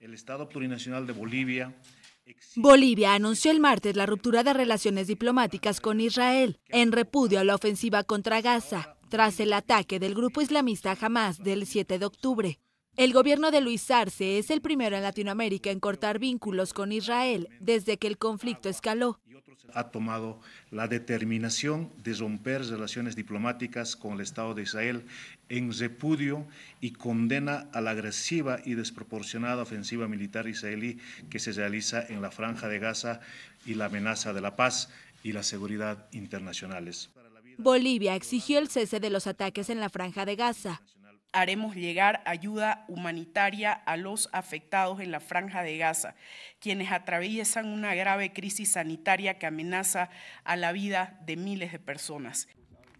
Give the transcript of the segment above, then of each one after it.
el Estado Plurinacional de Bolivia. Bolivia anunció el martes la ruptura de relaciones diplomáticas con Israel en repudio a la ofensiva contra Gaza tras el ataque del grupo islamista Hamas del 7 de octubre. El gobierno de Luis Arce es el primero en Latinoamérica en cortar vínculos con Israel desde que el conflicto escaló ha tomado la determinación de romper relaciones diplomáticas con el Estado de Israel en repudio y condena a la agresiva y desproporcionada ofensiva militar israelí que se realiza en la franja de Gaza y la amenaza de la paz y la seguridad internacionales. Bolivia exigió el cese de los ataques en la franja de Gaza, haremos llegar ayuda humanitaria a los afectados en la franja de Gaza, quienes atraviesan una grave crisis sanitaria que amenaza a la vida de miles de personas.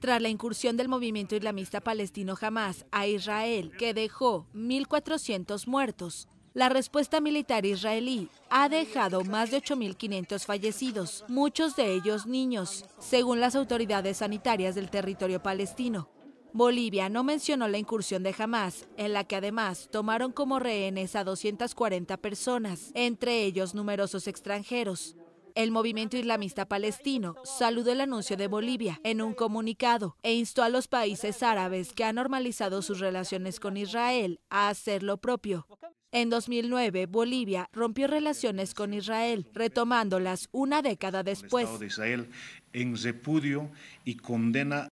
Tras la incursión del movimiento islamista palestino Hamas a Israel, que dejó 1.400 muertos, la respuesta militar israelí ha dejado más de 8.500 fallecidos, muchos de ellos niños, según las autoridades sanitarias del territorio palestino. Bolivia no mencionó la incursión de Hamas, en la que además tomaron como rehenes a 240 personas, entre ellos numerosos extranjeros. El movimiento islamista palestino saludó el anuncio de Bolivia en un comunicado e instó a los países árabes que han normalizado sus relaciones con Israel a hacer lo propio. En 2009, Bolivia rompió relaciones con Israel, retomándolas una década después. en repudio y condena